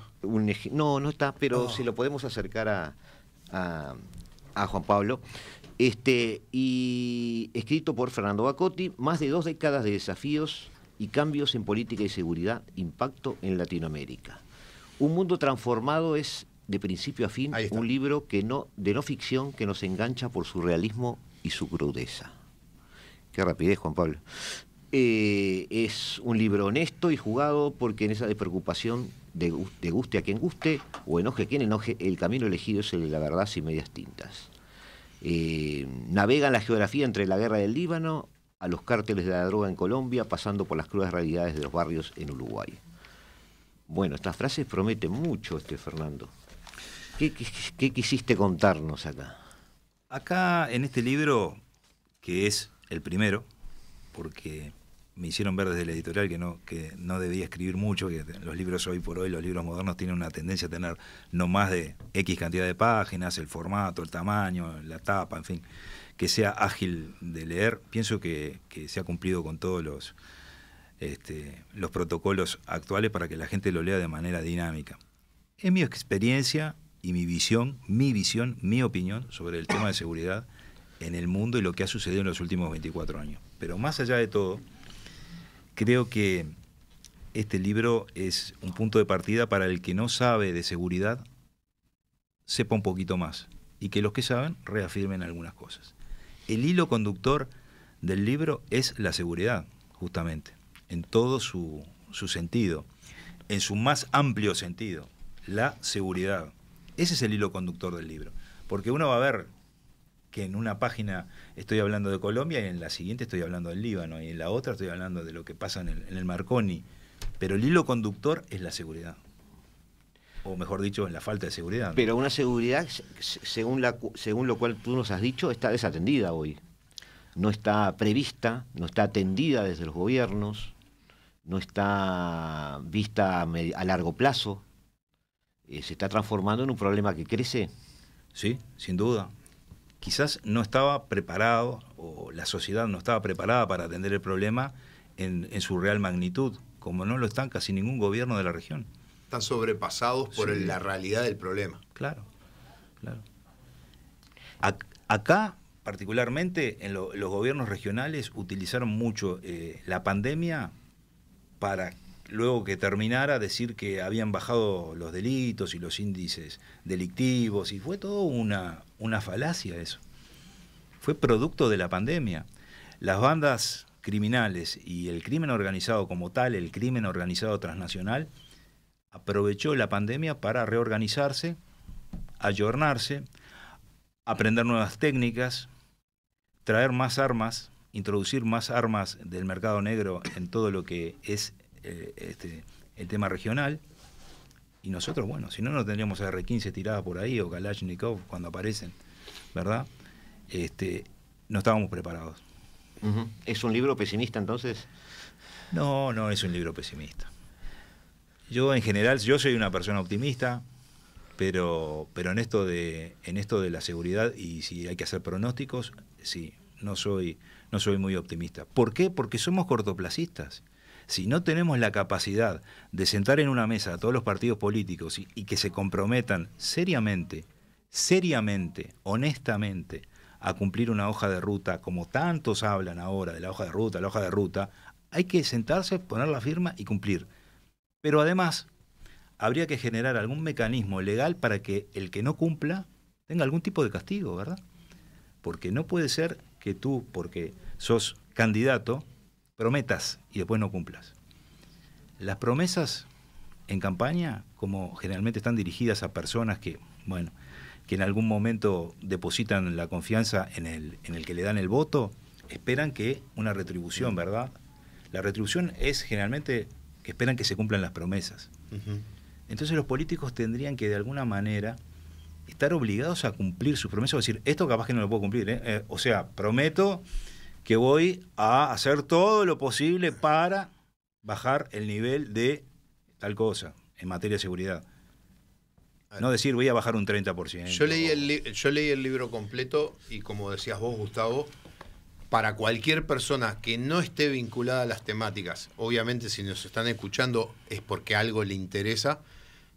no, no está, pero oh. si lo podemos acercar a, Juan Pablo. Este, y escrito por Fernando Bacotti, más de dos décadas de desafíos, y cambios en política y seguridad, impacto en Latinoamérica. Un mundo transformado es, de principio a fin, un libro que no, de no ficción que nos engancha por su realismo y su crudeza. Qué rapidez, Juan Pablo. Eh, es un libro honesto y jugado porque en esa despreocupación de, de guste a quien guste o enoje a quien enoje, el camino elegido es el de la verdad sin medias tintas. Eh, navega en la geografía entre la guerra del Líbano a los cárteles de la droga en Colombia, pasando por las crudas realidades de los barrios en Uruguay. Bueno, estas frases prometen mucho, este Fernando. ¿Qué, quisiste contarnos acá? Acá en este libro, que es el primero, porque me hicieron ver desde la editorial que no, que no debía escribir mucho, que los libros hoy por hoy, los libros modernos tienen una tendencia a tener no más de X cantidad de páginas, el formato, el tamaño, la tapa, en fin que sea ágil de leer. Pienso que, se ha cumplido con todos los, este, los protocolos actuales para que la gente lo lea de manera dinámica. Es mi experiencia y mi visión, mi visión, mi opinión sobre el tema de seguridad en el mundo y lo que ha sucedido en los últimos 24 años. Pero más allá de todo, creo que este libro es un punto de partida para el que no sabe de seguridad, sepa un poquito más y que los que saben reafirmen algunas cosas el hilo conductor del libro es la seguridad, justamente, en todo su, sentido, en su más amplio sentido, la seguridad. Ese es el hilo conductor del libro. Porque uno va a ver que en una página estoy hablando de Colombia y en la siguiente estoy hablando del Líbano y en la otra estoy hablando de lo que pasa en el Marconi. Pero el hilo conductor es la seguridad o mejor dicho, en la falta de seguridad. Pero una seguridad, según, la, según lo cual tú nos has dicho, está desatendida hoy. No está prevista, no está atendida desde los gobiernos, no está vista a, largo plazo. Eh, se está transformando en un problema que crece. Sí, sin duda. Quizás no estaba preparado, o la sociedad no estaba preparada para atender el problema en, en su real magnitud, como no lo están casi ningún gobierno de la región están sobrepasados por la realidad del problema. Claro, claro. Acá, particularmente, en los gobiernos regionales utilizaron mucho eh, la pandemia para luego que terminara decir que habían bajado los delitos y los índices delictivos y fue todo una, una falacia eso. Fue producto de la pandemia. Las bandas criminales y el crimen organizado como tal, el crimen organizado transnacional, aprovechó la pandemia para reorganizarse, ayornarse, aprender nuevas técnicas, traer más armas, introducir más armas del mercado negro en todo lo que es eh, este, el tema regional. Y nosotros, bueno, si no, no tendríamos R-15 tiradas por ahí o Kalashnikov cuando aparecen, ¿verdad? Este, no estábamos preparados. ¿Es un libro pesimista entonces? No, no es un libro pesimista yo en general, yo soy una persona optimista, pero, pero en, esto de, en esto de la seguridad y si hay que hacer pronósticos, sí, no soy, no soy muy optimista. ¿Por qué? Porque somos cortoplacistas. Si no tenemos la capacidad de sentar en una mesa a todos los partidos políticos y, y que se comprometan seriamente, seriamente, honestamente, a cumplir una hoja de ruta, como tantos hablan ahora de la hoja de ruta, la hoja de ruta, hay que sentarse, poner la firma y cumplir. Pero además, habría que generar algún mecanismo legal para que el que no cumpla tenga algún tipo de castigo, ¿verdad? Porque no puede ser que tú, porque sos candidato, prometas y después no cumplas. Las promesas en campaña, como generalmente están dirigidas a personas que, bueno, que en algún momento depositan la confianza en el, en el que le dan el voto, esperan que una retribución, ¿verdad? La retribución es generalmente que esperan que se cumplan las promesas. Entonces los políticos tendrían que de alguna manera estar obligados a cumplir sus promesas, o decir, esto capaz que no lo puedo cumplir, ¿eh? Eh, o sea, prometo que voy a hacer todo lo posible para bajar el nivel de tal cosa en materia de seguridad. No ah. decir voy a bajar un 30%. Yo leí, el yo leí el libro completo y como decías vos, Gustavo, para cualquier persona que no esté vinculada a las temáticas, obviamente si nos están escuchando es porque algo le interesa,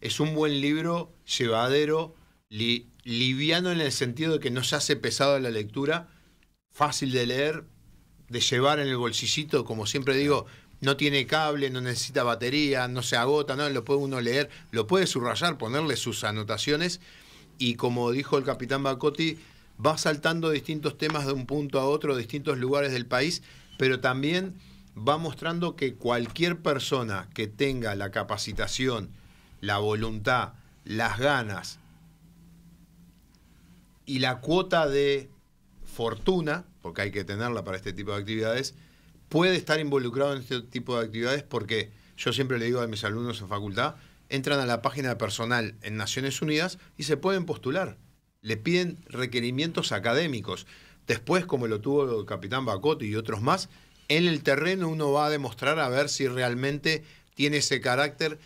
es un buen libro, llevadero, liviano en el sentido de que no se hace pesado la lectura, fácil de leer, de llevar en el bolsillito, como siempre digo, no tiene cable, no necesita batería, no se agota, no lo puede uno leer, lo puede subrayar, ponerle sus anotaciones y como dijo el capitán Bacotti, va saltando distintos temas de un punto a otro, distintos lugares del país, pero también va mostrando que cualquier persona que tenga la capacitación, la voluntad, las ganas y la cuota de fortuna, porque hay que tenerla para este tipo de actividades, puede estar involucrado en este tipo de actividades porque yo siempre le digo a mis alumnos en facultad, entran a la página personal en Naciones Unidas y se pueden postular le piden requerimientos académicos. Después, como lo tuvo el capitán Bacotti y otros más, en el terreno uno va a demostrar a ver si realmente tiene ese carácter,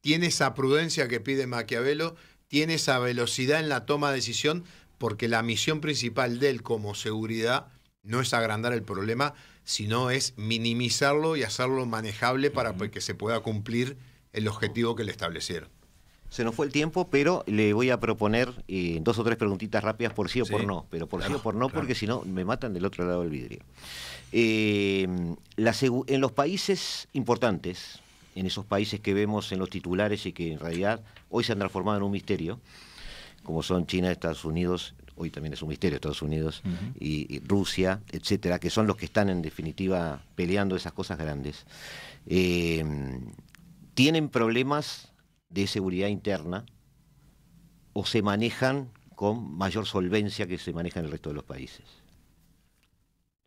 tiene esa prudencia que pide Maquiavelo, tiene esa velocidad en la toma de decisión, porque la misión principal de él como seguridad no es agrandar el problema, sino es minimizarlo y hacerlo manejable para que se pueda cumplir el objetivo que le establecieron. Se nos fue el tiempo, pero le voy a proponer eh, dos o tres preguntitas rápidas por sí o por no, pero por sí o por no, porque si no me matan del otro lado del vidrio. Eh, en los países importantes, en esos países que vemos en los titulares y que en realidad hoy se han transformado en un misterio, como son China, Estados Unidos, hoy también es un misterio Estados Unidos y, Rusia, etcétera, que son los que están en definitiva peleando esas cosas grandes. Eh, tienen problemas de seguridad interna o se manejan con mayor solvencia que se maneja en el resto de los países.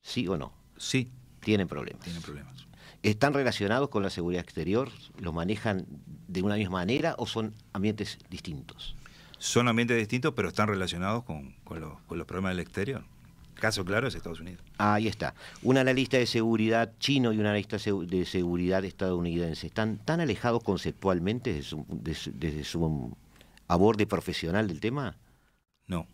¿Sí o no? Sí. Tienen problemas. Tienen problemas. ¿Están relacionados con la seguridad exterior? ¿Los manejan de una misma manera o son ambientes distintos? Son ambientes distintos, pero están relacionados con, con los problemas del exterior caso claro es Estados Unidos. Ahí está. Un analista de seguridad chino y un analista de seguridad estadounidense. ¿Están tan alejados conceptualmente desde su, aborde profesional del tema? No.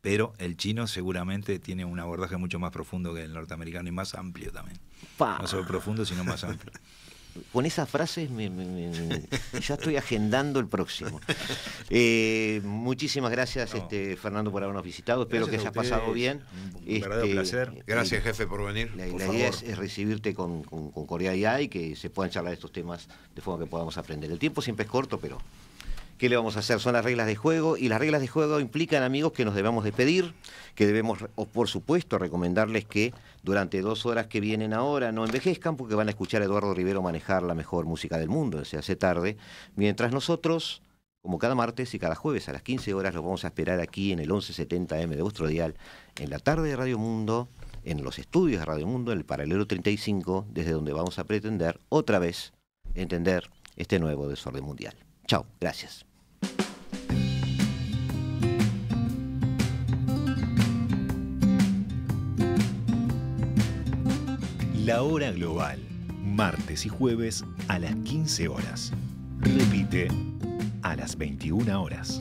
Pero el chino seguramente tiene un abordaje mucho más profundo que el norteamericano y más amplio también. No solo profundo, sino más amplio. con esas frases ya estoy agendando el próximo. Eh, muchísimas gracias, este, Fernando, por habernos visitado. Espero que haya pasado bien. Un verdadero este, placer. Eh, gracias, eh, jefe, por venir. La, idea es, recibirte con, con, con cordialidad y que se puedan charlar estos temas de forma que podamos aprender. El tiempo siempre es corto, pero ¿Qué le vamos a hacer? Son las reglas de juego y las reglas de juego implican, amigos, que nos debamos despedir, que debemos, por supuesto, recomendarles que durante dos horas que vienen ahora no envejezcan porque van a escuchar a Eduardo Rivero manejar la mejor música del mundo, se hace tarde, mientras nosotros, como cada martes y cada jueves a las 15 horas, los vamos a esperar aquí en el 1170M de vuestro dial, en la tarde de Radio Mundo, en los estudios de Radio Mundo, en el paralelo 35, desde donde vamos a pretender otra vez entender este nuevo desorden mundial. Chao, gracias. la hora global, martes y jueves a las 15 horas. Repite a las 21 horas.